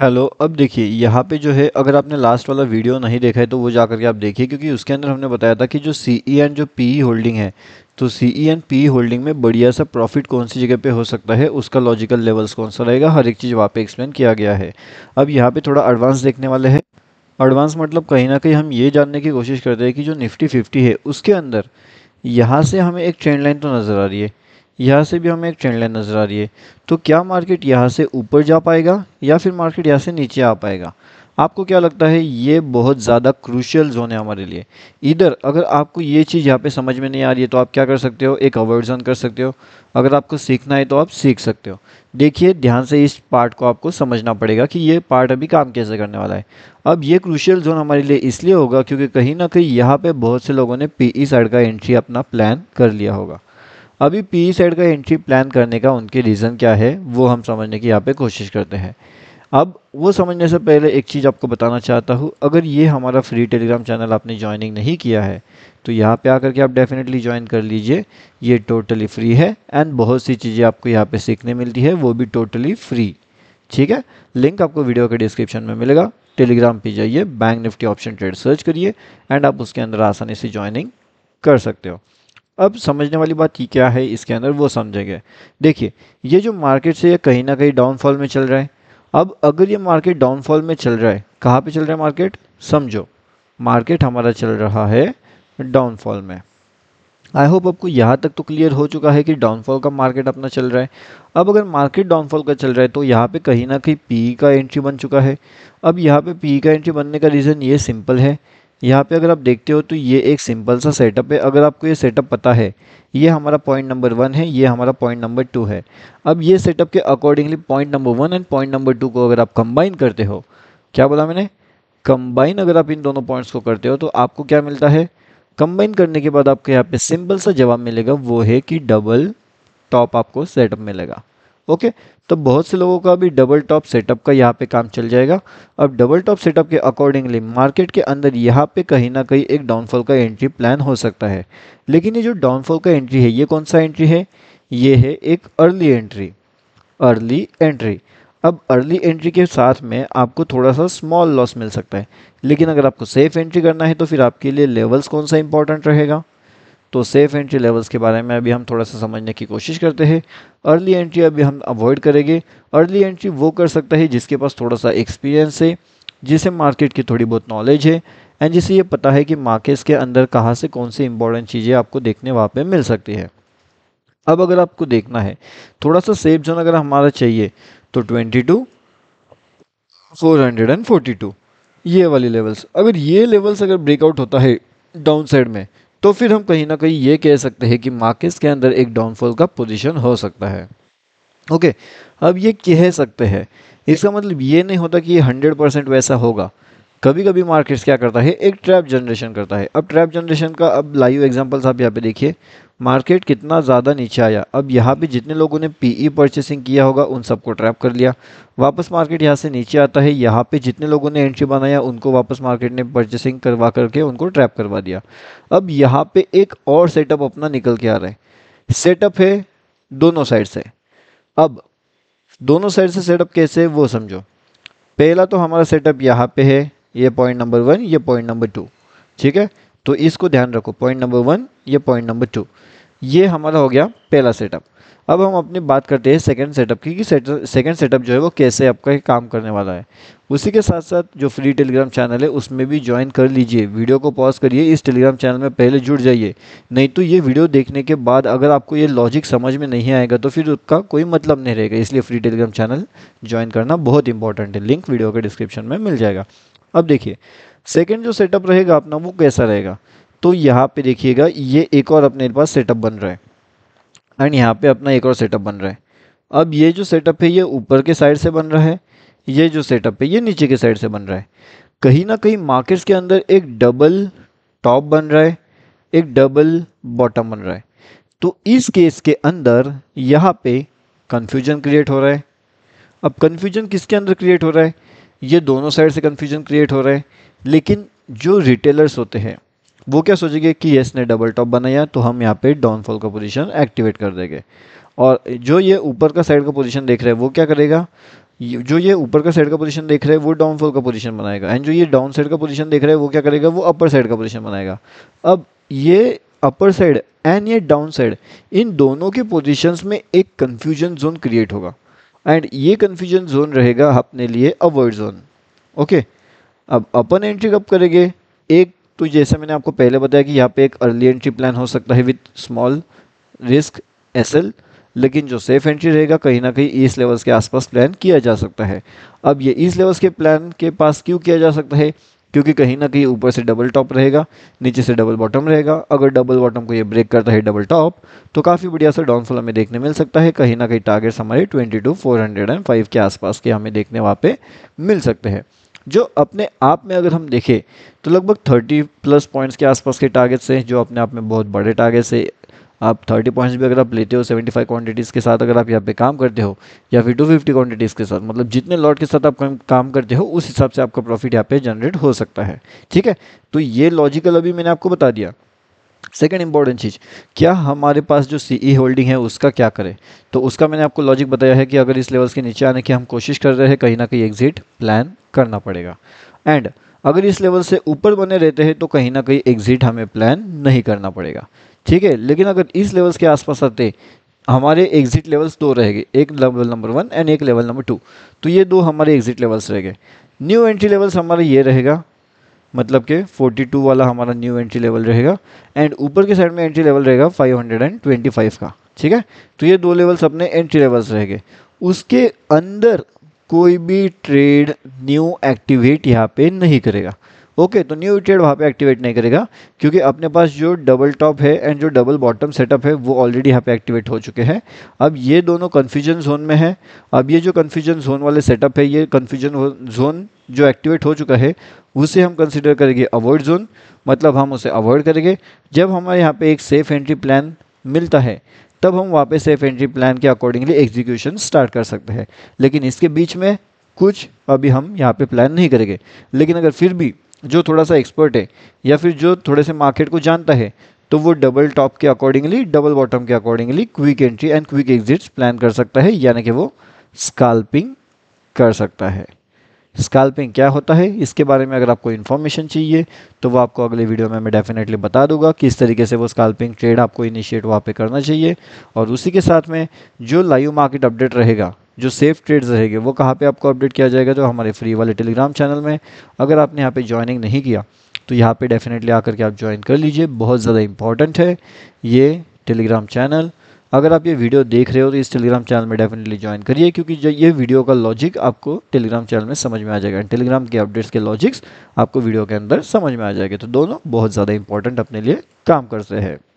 hello, अब देखिए यहाँ पे जो है अगर आपने लास्ट वाला वीडियो नहीं देखा है तो वो जा करके आप देखिए क्योंकि उसके अंदर हमने बताया था कि जो सी ई एंड जो पी होल्डिंग e है तो C E and P holding में बढ़िया सा प्रॉफिट कौन सी जगह पे हो सकता है उसका लॉजिकल लेवल्स कौन सा रहेगा हर एक चीज़ वहाँ पर एक्सप्लेन किया गया है अब यहाँ पर थोड़ा एडवांस देखने वाले हैं एडवांस मतलब कहीं ना कहीं हम ये जानने की कोशिश करते हैं कि जो निफ्टी फिफ्टी है उसके अंदर यहाँ से हमें एक ट्रेंड लाइन तो नज़र आ रही है यहाँ से भी हमें एक ट्रेंड लाइन नज़र आ रही है तो क्या मार्केट यहाँ से ऊपर जा पाएगा या फिर मार्केट यहाँ से नीचे आ पाएगा आपको क्या लगता है ये बहुत ज़्यादा क्रूशियल जोन है हमारे लिए इधर अगर आपको ये चीज़ यहाँ पे समझ में नहीं आ रही है तो आप क्या कर सकते हो एक अवॉइड जोन कर सकते हो अगर आपको सीखना है तो आप सीख सकते हो देखिए ध्यान से इस पार्ट को आपको समझना पड़ेगा कि ये पार्ट अभी काम कैसे करने वाला है अब ये क्रूशियल जोन हमारे लिए इसलिए होगा क्योंकि कहीं ना कहीं यहाँ पर बहुत से लोगों ने पी साइड e का एंट्री अपना प्लान कर लिया होगा अभी पी साइड का एंट्री प्लान करने का उनके रीज़न क्या है वो हम समझने की यहाँ पे कोशिश करते हैं अब वो समझने से पहले एक चीज़ आपको बताना चाहता हूँ अगर ये हमारा फ्री टेलीग्राम चैनल आपने ज्वाइनिंग नहीं किया है तो यहाँ पे आकर के आप डेफिनेटली ज्वाइन कर लीजिए ये टोटली फ्री है एंड बहुत सी चीज़ें आपको यहाँ पर सीखने मिलती है वो भी टोटली फ्री ठीक है लिंक आपको वीडियो के डिस्क्रिप्शन में मिलेगा टेलीग्राम पर जाइए bank Nifty option trade search करिए एंड आप उसके अंदर आसानी से ज्वाइनिंग कर सकते हो अब समझने वाली बात ही क्या है इसके अंदर वो समझेंगे देखिए ये जो मार्केट से ये कहीं ना कहीं डाउनफॉल में चल रहा है अब अगर ये मार्केट डाउनफॉल में चल रहा है कहाँ पे चल रहा है मार्केट समझो मार्केट हमारा चल रहा है डाउनफॉल में आई होप आपको यहाँ तक तो क्लियर हो चुका है कि डाउनफॉल का मार्केट अपना चल रहा है अब अगर मार्केट डाउनफॉल का चल रहा है तो यहाँ पे कहीं ना कहीं पी e का एंट्री बन चुका है अब यहाँ पे पी e का एंट्री बनने का रीज़न ये सिंपल है यहाँ पे अगर आप देखते हो तो ये एक सिंपल सा सेटअप है अगर आपको ये सेटअप पता है ये हमारा पॉइंट नंबर वन है ये हमारा पॉइंट नंबर टू है अब ये सेटअप के accordingly point number one and point number two को अगर आप कंबाइन करते हो क्या बोला मैंने कंबाइन अगर आप इन दोनों पॉइंट्स को करते हो तो आपको क्या मिलता है कंबाइन करने के बाद आपको यहाँ पे सिंपल सा जवाब मिलेगा वो है कि डबल टॉप आपको सेटअप मिलेगा ओके तो बहुत से लोगों का भी डबल टॉप सेटअप का यहाँ पे काम चल जाएगा अब डबल टॉप सेटअप के अकॉर्डिंगली मार्केट के अंदर यहाँ पे कहीं ना कहीं एक डाउनफॉल का एंट्री प्लान हो सकता है लेकिन ये जो डाउनफॉल का एंट्री है ये कौन सा एंट्री है ये है एक अर्ली एंट्री अर्ली एंट्री अब अर्ली एंट्री के साथ में आपको थोड़ा सा स्मॉल लॉस मिल सकता है लेकिन अगर आपको सेफ एंट्री करना है तो फिर आपके लिए लेवल्स कौन सा इंपॉर्टेंट रहेगा तो सेफ़ एंट्री लेवल्स के बारे में अभी हम थोड़ा सा समझने की कोशिश करते हैं अर्ली एंट्री अभी हम अवॉइड करेंगे अर्ली एंट्री वो कर सकता है जिसके पास थोड़ा सा एक्सपीरियंस है जिसे मार्केट की थोड़ी बहुत नॉलेज है एंड जिसे ये पता है कि मार्केट्स के अंदर कहाँ से कौन सी इंपॉर्टेंट चीज़ें आपको देखने वहाँ पर मिल सकती है अब अगर आपको देखना है थोड़ा सा सेफ जोन अगर हमारा चाहिए तो twenty two four hundred and forty two ये वाली लेवल्स अगर ये लेवल्स अगर ब्रेकआउट होता है डाउन साइड में तो फिर हम कहीं ना कहीं ये कह सकते हैं कि मार्केट्स के अंदर एक डाउनफॉल का पोजीशन हो सकता है ओके अब ये कह सकते हैं इसका मतलब ये नहीं होता कि ये हंड्रेड परसेंट वैसा होगा कभी कभी मार्केट्स क्या करता है एक ट्रैप जनरेशन करता है अब ट्रैप जनरेशन का अब लाइव एग्जांपल्स आप यहाँ पे देखिए मार्केट कितना ज़्यादा नीचे आया अब यहाँ पे जितने लोगों ने पीई परचेसिंग e किया होगा उन सबको ट्रैप कर लिया वापस मार्केट यहाँ से नीचे आता है यहाँ पे जितने लोगों ने एंट्री बनाया उनको वापस मार्केट ने परचेसिंग करवा करके उनको ट्रैप करवा दिया अब यहाँ पर एक और सेटअप अपना निकल के आ रहा है सेटअप है दोनों साइड से अब दोनों साइड से सेटअप कैसे है वो समझो पहला तो हमारा सेटअप यहाँ पे है ये पॉइंट नंबर वन ये पॉइंट नंबर टू ठीक है तो इसको ध्यान रखो पॉइंट नंबर वन ये पॉइंट नंबर टू ये हमारा हो गया पहला सेटअप अब हम अपनी बात करते हैं सेकंड सेटअप की कि सेकंड सेटअप जो है वो कैसे आपका काम करने वाला है उसी के साथ साथ जो फ्री टेलीग्राम चैनल है उसमें भी ज्वाइन कर लीजिए वीडियो को पॉज करिए इस टेलीग्राम चैनल में पहले जुड़ जाइए नहीं तो ये वीडियो देखने के बाद अगर आपको ये लॉजिक समझ में नहीं आएगा तो फिर उसका कोई मतलब नहीं रहेगा इसलिए फ्री टेलीग्राम चैनल ज्वाइन करना बहुत इंपॉर्टेंट है लिंक वीडियो के डिस्क्रिप्शन में मिल जाएगा अब देखिए सेकेंड जो सेटअप रहेगा अपना वो कैसा रहेगा तो यहाँ पे देखिएगा ये एक और अपने पास सेटअप बन रहा है एंड यहाँ पे अपना एक और सेटअप बन रहा है अब ये जो सेटअप है ये ऊपर के साइड से बन रहा है ये जो सेटअप है ये नीचे के साइड से बन रहा है कहीं ना कहीं मार्केट्स के अंदर एक डबल टॉप बन रहा है एक डबल बॉटम बन रहा है तो इस केस के अंदर यहाँ पे कन्फ्यूजन क्रिएट हो रहा है अब कन्फ्यूजन किसके अंदर क्रिएट हो रहा है ये दोनों साइड से कन्फ्यूजन क्रिएट हो रहा है लेकिन जो रिटेलर्स होते हैं वो क्या सोचेंगे कि येस ने डबल टॉप बनाया तो हम यहाँ पे डाउनफॉल का पोजीशन एक्टिवेट कर देंगे और जो ये ऊपर का साइड का पोजीशन देख रहा है वो क्या करेगा जो ये ऊपर का साइड का पोजीशन देख रहा है वो डाउनफॉल का पोजीशन बनाएगा एंड जो ये डाउन साइड का पोजीशन देख रहे हैं वो क्या करेगा वो अपर साइड का पोजिशन बनाएगा अब ये अपर साइड एंड ये डाउन साइड इन दोनों के पोजिशन में एक कन्फ्यूजन जोन क्रिएट होगा एंड ये कन्फ्यूजन जोन रहेगा अपने लिए अवॉइड जोन ओके अब अपन एंट्री कब करेंगे एक तो जैसे मैंने आपको पहले बताया कि यहाँ पे एक अर्ली एंट्री प्लान हो सकता है विथ स्मॉल रिस्क एसएल लेकिन जो सेफ एंट्री रहेगा कहीं ना कहीं इस लेवल्स के आसपास प्लान किया जा सकता है अब ये इस लेवल्स के प्लान के पास क्यों किया जा सकता है क्योंकि कहीं ना कहीं ऊपर से डबल टॉप रहेगा नीचे से डबल बॉटम रहेगा अगर डबल बॉटम को ये ब्रेक करता है डबल टॉप तो काफ़ी बढ़िया सा डाउनफॉल हमें देखने मिल सकता है कहीं ना कहीं टारगेट्स हमारे twenty two four hundred and five के आसपास के हमें देखने वहाँ पर मिल सकते हैं जो अपने आप में अगर हम देखें तो लगभग थर्टी प्लस पॉइंट्स के आसपास के टारगेट्स हैं जो अपने आप में बहुत बड़े टारगेट्स है आप थर्टी पॉइंट्स भी अगर आप लेते हो सेवेंटी फाइव क्वान्टिटीज़ के साथ अगर आप यहाँ पे काम करते हो या फिर टू फिफ्टी क्वान्टिटीज़ के साथ मतलब जितने लॉट के साथ आप काम करते हो उस हिसाब से आपका प्रॉफिट यहाँ पे जनरेट हो सकता है ठीक है तो ये लॉजिकल अभी मैंने आपको बता दिया सेकेंड इंपॉर्टेंट चीज़ क्या हमारे पास जो सी ई होल्डिंग है उसका क्या करें तो उसका मैंने आपको लॉजिक बताया है कि अगर इस लेवल्स के नीचे आने की हम कोशिश कर रहे हैं कहीं ना कहीं एग्जिट प्लान करना पड़ेगा एंड अगर इस लेवल से ऊपर बने रहते हैं तो कहीं ना कहीं एग्जिट हमें प्लान नहीं करना पड़ेगा ठीक है लेकिन अगर इस लेवल्स के आसपास आते हमारे एग्जिट लेवल्स दो रहेंगे एक लेवल नंबर वन एंड एक लेवल नंबर टू तो ये दो हमारे एग्जिट लेवल्स रहेंगे न्यू एंट्री लेवल्स हमारा ये रहेगा मतलब के 42 वाला हमारा न्यू एंट्री लेवल रहेगा एंड ऊपर के साइड में एंट्री लेवल रहेगा 525 का ठीक है तो ये दो लेवल्स अपने एंट्री लेवल्स रहेंगे उसके अंदर कोई भी ट्रेड न्यू एक्टिवेट यहाँ पे नहीं करेगा ओके तो न्यू इटरेट वहाँ पे एक्टिवेट नहीं करेगा क्योंकि अपने पास जो डबल टॉप है एंड जो डबल बॉटम सेटअप है वो ऑलरेडी यहाँ पे एक्टिवेट हो चुके हैं अब ये दोनों कन्फ्यूजन जोन में है अब ये जो कन्फ्यूजन जोन वाले सेटअप है ये कन्फ्यूजन जोन जो एक्टिवेट हो चुका है उसे हम कंसिडर करेंगे अवॉइड जोन मतलब हम उसे अवॉइड करेंगे जब हमारे यहाँ पर एक सेफ़ एंट्री प्लान मिलता है तब हम वहाँ पर सेफ एंट्री प्लान के अकॉर्डिंगली एग्जीक्यूशन स्टार्ट कर सकते हैं लेकिन इसके बीच में कुछ अभी हम यहाँ पे प्लान नहीं करेंगे लेकिन अगर फिर भी जो थोड़ा सा एक्सपर्ट है या फिर जो थोड़े से मार्केट को जानता है तो वो डबल टॉप के अकॉर्डिंगली डबल बॉटम के accordingly quick entry and quick exits plan कर सकता है यानी कि वो स्काल्पिंग कर सकता है स्कैल्पिंग क्या होता है इसके बारे में अगर आपको इन्फॉर्मेशन चाहिए तो वो आपको अगले वीडियो में मैं डेफिनेटली बता दूंगा कि इस तरीके से वो स्कैल्पिंग ट्रेड आपको इनिशिएट वहाँ पे करना चाहिए और उसी के साथ में जो लाइव मार्केट अपडेट रहेगा जो सेफ ट्रेड्स रहेंगे वो कहाँ पर आपको अपडेट किया जाएगा जो हमारे फ्री वाले टेलीग्राम चैनल में अगर आपने यहाँ पर ज्वाइनिंग नहीं किया तो यहाँ पर डेफिनेटली आकर के आप ज्वाइन कर लीजिए बहुत ज़्यादा इंपॉर्टेंट है ये टेलीग्राम चैनल अगर आप ये वीडियो देख रहे हो तो इस टेलीग्राम चैनल में डेफिनेटली ज्वाइन करिए क्योंकि जो ये वीडियो का लॉजिक आपको टेलीग्राम चैनल में समझ में आ जाएगा टेलीग्राम के अपडेट्स के लॉजिक्स आपको वीडियो के अंदर समझ में आ जाएंगे तो दोनों बहुत ज़्यादा इंपॉर्टेंट अपने लिए काम करते हैं